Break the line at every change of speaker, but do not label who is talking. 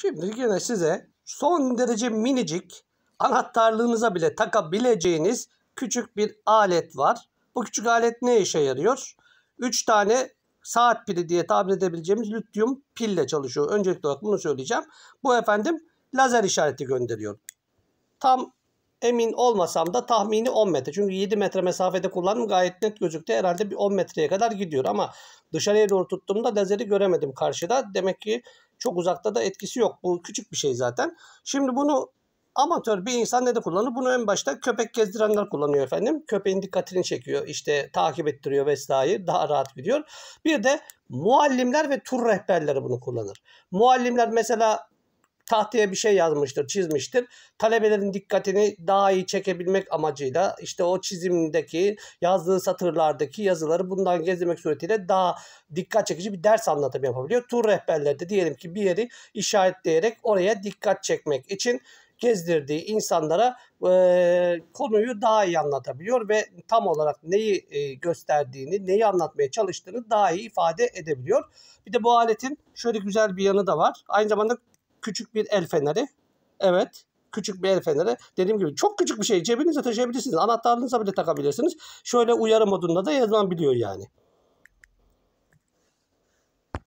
Şimdi yine size son derece minicik anahtarlığınıza bile takabileceğiniz küçük bir alet var. Bu küçük alet ne işe yarıyor? 3 tane saat pili diye tabir edebileceğimiz lityum pille çalışıyor. Öncelikli olarak bunu söyleyeceğim. Bu efendim lazer işareti gönderiyor. Tam Emin olmasam da tahmini 10 metre. Çünkü 7 metre mesafede kullandım gayet net gözüktü. Herhalde bir 10 metreye kadar gidiyor ama dışarıya doğru tuttuğumda lazeri göremedim karşıda. Demek ki çok uzakta da etkisi yok. Bu küçük bir şey zaten. Şimdi bunu amatör bir insan ne de kullanır? Bunu en başta köpek gezdirenler kullanıyor efendim. Köpeğin dikkatini çekiyor. işte takip ettiriyor vesaire. Daha rahat gidiyor. Bir de muallimler ve tur rehberleri bunu kullanır. Muallimler mesela tahtaya bir şey yazmıştır, çizmiştir. Talebelerin dikkatini daha iyi çekebilmek amacıyla işte o çizimdeki yazdığı satırlardaki yazıları bundan gezdirmek suretiyle daha dikkat çekici bir ders anlatımı yapabiliyor. Tur rehberleri de diyelim ki bir yeri işaretleyerek oraya dikkat çekmek için gezdirdiği insanlara e, konuyu daha iyi anlatabiliyor ve tam olarak neyi e, gösterdiğini, neyi anlatmaya çalıştığını daha iyi ifade edebiliyor. Bir de bu aletin şöyle güzel bir yanı da var. Aynı zamanda Küçük bir el feneri. Evet küçük bir el feneri. Dediğim gibi çok küçük bir şey cebinize taşıyabilirsiniz. Anahtarınıza bile takabilirsiniz. Şöyle uyarı modunda da yazılan biliyor yani.